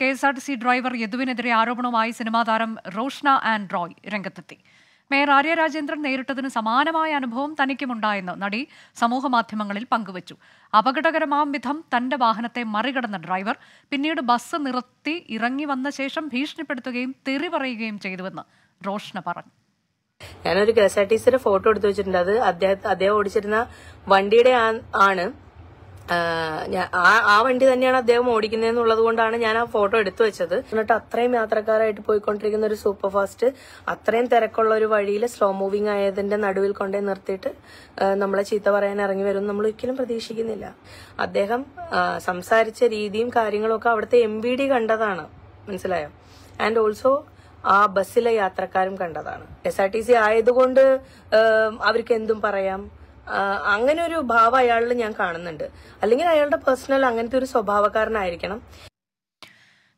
K S R T C driver യദുവിനെതിരെ ആരോപണവുമായി cinema താരം റോഷ്ന ആൻഡ് റോയ് രംഗത്തെത്തി മേയർ ആര്യ രാജേന്ദ്രൻ നേരിട്ടതിന് സമാനമായ അനുഭവം തനിക്കുമുണ്ടായെന്ന് നടി സമൂഹമാധ്യമങ്ങളിൽ പങ്കുവച്ചു അപകടകരമാം വിധം തന്റെ വാഹനത്തെ മറികടന്ന ഡ്രൈവർ പിന്നീട് ബസ് നിർത്തി ഇറങ്ങി വന്ന ശേഷം ഭീഷണിപ്പെടുത്തുകയും തെറി പറയുകയും ചെയ്തുവെന്ന് റോഷ്ന പറഞ്ഞു ഞാനൊരു കെ എസ് ആർ ടി സിയുടെ ഫോട്ടോ എടുത്തു വെച്ചിട്ടുണ്ട് അത് അദ്ദേഹം ഓടിച്ചിരുന്ന വണ്ടിയുടെ ആണ് ആ ആ വണ്ടി തന്നെയാണ് അദ്ദേഹം ഓടിക്കുന്നതെന്നുള്ളത് കൊണ്ടാണ് ഞാൻ ആ ഫോട്ടോ എടുത്തു വെച്ചത് എന്നിട്ട് അത്രയും യാത്രക്കാരായിട്ട് പോയിക്കൊണ്ടിരിക്കുന്ന ഒരു സൂപ്പർ ഫാസ്റ്റ് അത്രയും തിരക്കുള്ള ഒരു വഴിയിൽ സ്ലോ മൂവിങ് ആയതിന്റെ നടുവിൽ കൊണ്ടേ നിർത്തിയിട്ട് നമ്മളെ ചീത്ത പറയാൻ ഇറങ്ങി വരും നമ്മൾ ഒരിക്കലും പ്രതീക്ഷിക്കുന്നില്ല അദ്ദേഹം സംസാരിച്ച രീതിയും കാര്യങ്ങളൊക്കെ അവിടുത്തെ എം കണ്ടതാണ് മനസ്സിലായോ ആൻഡ് ഓൾസോ ആ ബസ്സിലെ യാത്രക്കാരും കണ്ടതാണ് എസ് ആർ ടി സി ആയതുകൊണ്ട് അവർക്ക് എന്തും പറയാം അങ്ങനെ ഒരു ഭാവം അയാളിൽ ഞാൻ കാണുന്നുണ്ട് അല്ലെങ്കിൽ അയാളുടെ പേഴ്സണൽ അങ്ങനത്തെ ഒരു സ്വഭാവക്കാരനായിരിക്കണം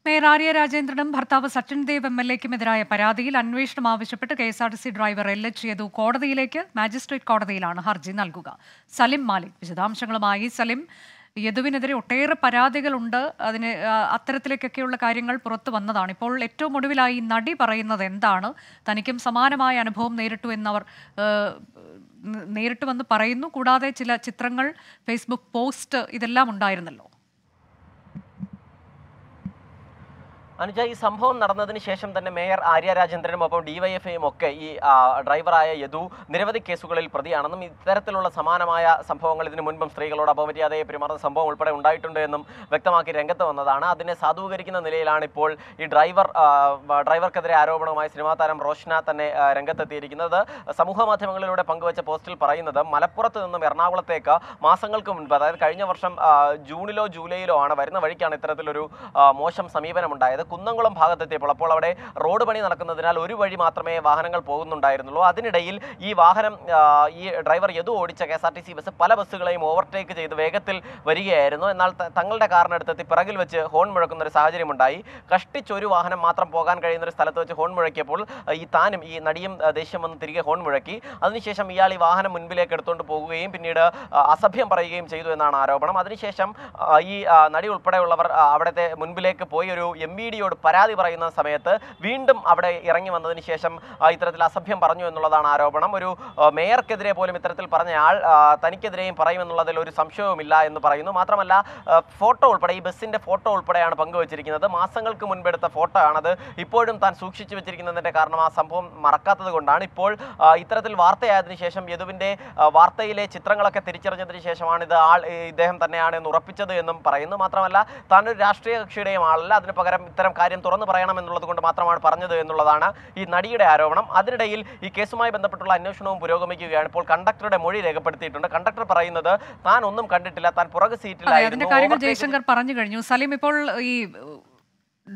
മേയർ ആര്യ രാജേന്ദ്രനും ഭർത്താവ് സച്ചിൻ ദേവ് എം എൽ എക്കുമെതിരായ പരാതിയിൽ അന്വേഷണം ആവശ്യപ്പെട്ട് K S R T C driver എൽ എച്ച് ചെയ്തു കോടതിയിലേക്ക് മാജിസ്ട്രേറ്റ് കോടതിയിലാണ് ഹർജി നൽകുക സലിം മാലിക് വിശദാംശങ്ങളുമായി സലിം യദുവിനെതിരെ ഒട്ടേറെ പരാതികളുണ്ട് അതിന് അത്തരത്തിലേക്കൊക്കെയുള്ള കാര്യങ്ങൾ പുറത്തു വന്നതാണ് ഇപ്പോൾ ഏറ്റവും ഒടുവിലായി നടി പറയുന്നത് എന്താണ് തനിക്കും സമാനമായ അനുഭവം നേരിട്ടു എന്നവർ നേരിട്ട് വന്ന് പറയുന്നു കൂടാതെ ചില ചിത്രങ്ങൾ ഫേസ്ബുക്ക് പോസ്റ്റ് ഇതെല്ലാം ഉണ്ടായിരുന്നല്ലോ അനുജ ഈ സംഭവം നടന്നതിന് ശേഷം തന്നെ മേയർ ആര്യ രാജേന്ദ്രനും ഒപ്പം ഡിവൈഎഫ്ഐയും ഒക്കെ ഈ ഡ്രൈവറായ യദു നിരവധി കേസുകളിൽ പ്രതിയാണെന്നും ഇത്തരത്തിലുള്ള സമാനമായ സംഭവങ്ങൾ ഇതിനു മുൻപും സ്ത്രീകളോട് അപമര്യാദയെ പെരുമാറുന്ന സംഭവം ഉൾപ്പെടെ ഉണ്ടായിട്ടുണ്ട് എന്നും വ്യക്തമാക്കി രംഗത്ത് വന്നതാണ് അതിനെ സാധൂകരിക്കുന്ന നിലയിലാണ് ഇപ്പോൾ ഈ ഡ്രൈവർ ഡ്രൈവർക്കെതിരെ ആരോപണവുമായി സിനിമാ താരം റോഷ്ന തന്നെ രംഗത്തെത്തിയിരിക്കുന്നത് സമൂഹ മാധ്യമങ്ങളിലൂടെ പങ്കുവച്ച പോസ്റ്റിൽ പറയുന്നത് മലപ്പുറത്ത് നിന്നും എറണാകുളത്തേക്ക് മാസങ്ങൾക്ക് മുൻപ് അതായത് കഴിഞ്ഞ വർഷം ജൂണിലോ ജൂലൈയിലോ ആണ് വരുന്ന വഴിക്കാണ് ഇത്തരത്തിലൊരു മോശം സമീപനമുണ്ടായത് കുന്നംകുളം ഭാഗത്തെത്തിയപ്പോൾ അപ്പോൾ അവിടെ റോഡ് പണി നടക്കുന്നതിനാൽ ഒരു വഴി മാത്രമേ വാഹനങ്ങൾ പോകുന്നുണ്ടായിരുന്നുള്ളൂ അതിനിടയിൽ ഈ വാഹനം ഈ ഡ്രൈവർ യതു ഓടിച്ച കെ ബസ് പല ബസ്സുകളെയും ഓവർടേക്ക് ചെയ്ത് വേഗത്തിൽ വരികയായിരുന്നു എന്നാൽ തങ്ങളുടെ കാറിനടുത്തെത്തി പിറകിൽ വെച്ച് ഹോൺ മുഴക്കുന്ന ഒരു സാഹചര്യമുണ്ടായി കഷ്ടിച്ചൊരു വാഹനം മാത്രം പോകാൻ കഴിയുന്ന ഒരു സ്ഥലത്ത് വെച്ച് ഹോൺ മുഴക്കിയപ്പോൾ ഈ താനും ഈ നടിയും ദേഷ്യം വന്ന് തിരികെ ഹോൺ മുഴക്കി അതിനുശേഷം ഇയാൾ ഈ വാഹനം മുൻപിലേക്ക് എടുത്തുകൊണ്ട് പോകുകയും പിന്നീട് അസഭ്യം പറയുകയും ചെയ്തു എന്നാണ് ആരോപണം അതിനുശേഷം ഈ നടി ഉൾപ്പെടെയുള്ളവർ അവിടുത്തെ മുൻപിലേക്ക് പോയി ഒരു എം ബി ഡിയോട് പരാതി പറയുന്ന സമയത്ത് വീണ്ടും അവിടെ ഇറങ്ങി വന്നതിന് ശേഷം ഇത്തരത്തിൽ അസഭ്യം പറഞ്ഞു എന്നുള്ളതാണ് ആരോപണം ഒരു മേയർക്കെതിരെ പോലും ഇത്തരത്തിൽ പറഞ്ഞയാൾ തനിക്കെതിരെയും പറയുമെന്നുള്ളതിൽ ഒരു സംശയവുമില്ല എന്ന് പറയുന്നു മാത്രമല്ല ഫോട്ടോ ഉൾപ്പെടെ ഈ ബസ്സിൻ്റെ ഫോട്ടോ ഉൾപ്പെടെയാണ് പങ്കുവച്ചിരിക്കുന്നത് മാസങ്ങൾക്ക് മുൻപെടുത്ത ഫോട്ടോ ആണത് ഇപ്പോഴും താൻ സൂക്ഷിച്ചു വെച്ചിരിക്കുന്നതിൻ്റെ കാരണം ആ സംഭവം മറക്കാത്തത് കൊണ്ടാണ് ഇപ്പോൾ ഇത്തരത്തിൽ വാർത്തയായതിനു ശേഷം യദുവിൻ്റെ വാർത്തയിലെ ചിത്രങ്ങളൊക്കെ തിരിച്ചറിഞ്ഞതിന് ശേഷമാണ് ഇത് ആൾ ഇദ്ദേഹം തന്നെയാണ് എന്ന് ഉറപ്പിച്ചത് എന്നും പറയുന്നു മാത്രമല്ല താനൊരു രാഷ്ട്രീയ കക്ഷിയുടെയും ആളല്ല അതിന് പകരം ഇത്തരം കാര്യം തുറന്നു എന്നുള്ളത് കൊണ്ട് മാത്രമാണ് പറഞ്ഞത് എന്നുള്ളതാണ് ഈ നടിയുടെ ആരോപണം അതിനിടയിൽ ഈ കേസുമായി ബന്ധപ്പെട്ടുള്ള അന്വേഷണവും പുരോഗമിക്കുകയാണ് ഇപ്പോൾ കണ്ടക്ടറുടെ മൊഴി രേഖപ്പെടുത്തിയിട്ടുണ്ട് കണ്ടക്ടർ പറയുന്നത് താൻ ഒന്നും കണ്ടിട്ടില്ല താൻ പുറകു സീറ്റിലായിരുന്നു ജയശങ്കർ പറഞ്ഞു കഴിഞ്ഞു സലീം ഇപ്പോൾ ഈ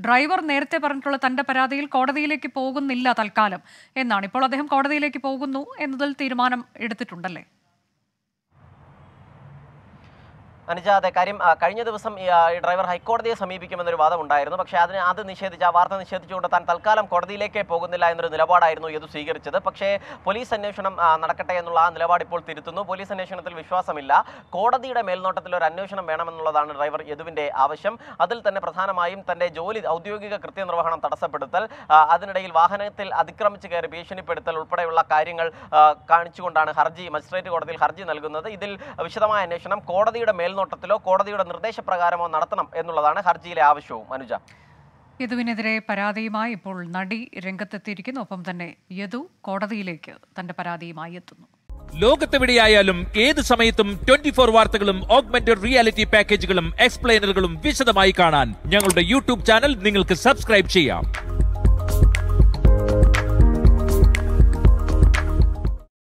ഡ്രൈവർ നേരത്തെ പറഞ്ഞിട്ടുള്ള തന്റെ പരാതിയിൽ കോടതിയിലേക്ക് പോകുന്നില്ല തൽക്കാലം എന്നാണ് ഇപ്പോൾ അദ്ദേഹം കോടതിയിലേക്ക് പോകുന്നു എന്നതിൽ തീരുമാനം എടുത്തിട്ടുണ്ടല്ലേ അനുജ അതെ കാര്യം കഴിഞ്ഞ ദിവസം ഈ ഡ്രൈവർ ഹൈക്കോടതിയെ സമീപിക്കുമെന്നൊരു വാദം ഉണ്ടായിരുന്നു പക്ഷേ അതിന് അത് നിഷേധിച്ച് ആ വാർത്ത നിഷേധിച്ചുകൊണ്ട് താൻ തൽക്കാലം കോടതിയിലേക്കേ പോകുന്നില്ല എന്നൊരു നിലപാടായിരുന്നു ഇത് സ്വീകരിച്ചത് പക്ഷേ പോലീസ് അന്വേഷണം നടക്കട്ടെ എന്നുള്ള ആ നിലപാട് ഇപ്പോൾ തിരുത്തുന്നു പോലീസ് അന്വേഷണത്തിൽ വിശ്വാസമില്ല കോടതിയുടെ മേൽനോട്ടത്തിൽ ഒരു അന്വേഷണം വേണമെന്നുള്ളതാണ് ഡ്രൈവർ യദുവിൻ്റെ ആവശ്യം അതിൽ തന്നെ പ്രധാനമായും തൻ്റെ ജോലി ഔദ്യോഗിക കൃത്യനിർവഹണം തടസ്സപ്പെടുത്തൽ അതിനിടയിൽ വാഹനത്തിൽ അതിക്രമിച്ച് കയറി ഭീഷണിപ്പെടുത്തൽ ഉൾപ്പെടെയുള്ള കാര്യങ്ങൾ കാണിച്ചുകൊണ്ടാണ് ഹർജി മജിസ്ട്രേറ്റ് കോടതിയിൽ ഹർജി നൽകുന്നത് ഇതിൽ വിശദമായ അന്വേഷണം കോടതിയുടെ മേൽ മേൽനോട്ടത്തിലോ കോടതിയുടെ നിർദ്ദേശപ്രകാരമോ നടത്തണം എന്നുള്ളതാണ് ഹർജിയിലെ ആവശ്യവും അനുജ യദുവിനെതിരെ പരാതിയുമായി ഇപ്പോൾ നടി രംഗത്തെത്തിയിരിക്കുന്നു ഒപ്പം തന്നെ യദു കോടതിയിലേക്ക് തന്റെ പരാതിയുമായി എത്തുന്നു ലോകത്തെവിടെയായാലും ഏത് സമയത്തും ട്വന്റി ഫോർ വാർത്തകളും ഓഗ്മെന്റഡ് റിയാലിറ്റി പാക്കേജുകളും എക്സ്പ്ലെയിനറുകളും വിശദമായി കാണാൻ ഞങ്ങളുടെ യൂട്യൂബ് ചാനൽ നിങ്ങൾക്ക് സബ്സ്ക്രൈബ് ചെയ്യാം